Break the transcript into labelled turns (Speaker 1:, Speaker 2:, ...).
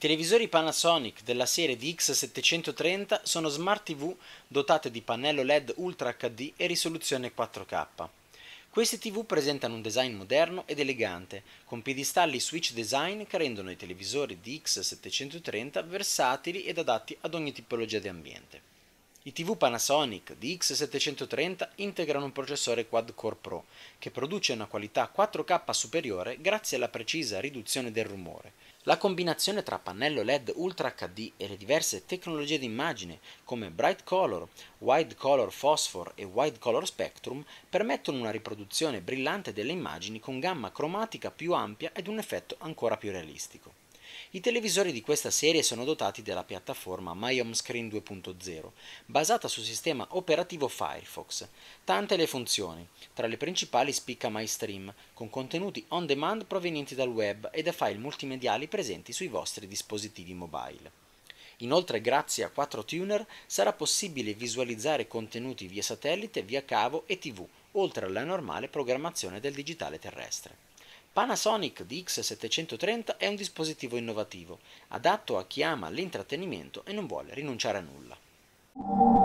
Speaker 1: televisori Panasonic della serie DX730 sono smart TV dotate di pannello LED Ultra HD e risoluzione 4K. Questi TV presentano un design moderno ed elegante, con piedistalli switch design che rendono i televisori DX730 versatili ed adatti ad ogni tipologia di ambiente. I TV Panasonic DX730 integrano un processore quad-core Pro, che produce una qualità 4K superiore grazie alla precisa riduzione del rumore, la combinazione tra pannello LED Ultra HD e le diverse tecnologie di immagine come Bright Color, Wide Color Phosphor e Wide Color Spectrum permettono una riproduzione brillante delle immagini con gamma cromatica più ampia ed un effetto ancora più realistico. I televisori di questa serie sono dotati della piattaforma MyHomeScreen 2.0, basata sul sistema operativo Firefox. Tante le funzioni, tra le principali spicca MyStream, con contenuti on demand provenienti dal web e da file multimediali presenti sui vostri dispositivi mobile. Inoltre, grazie a 4 tuner, sarà possibile visualizzare contenuti via satellite, via cavo e tv, oltre alla normale programmazione del digitale terrestre. Panasonic DX730 è un dispositivo innovativo, adatto a chi ama l'intrattenimento e non vuole rinunciare a nulla.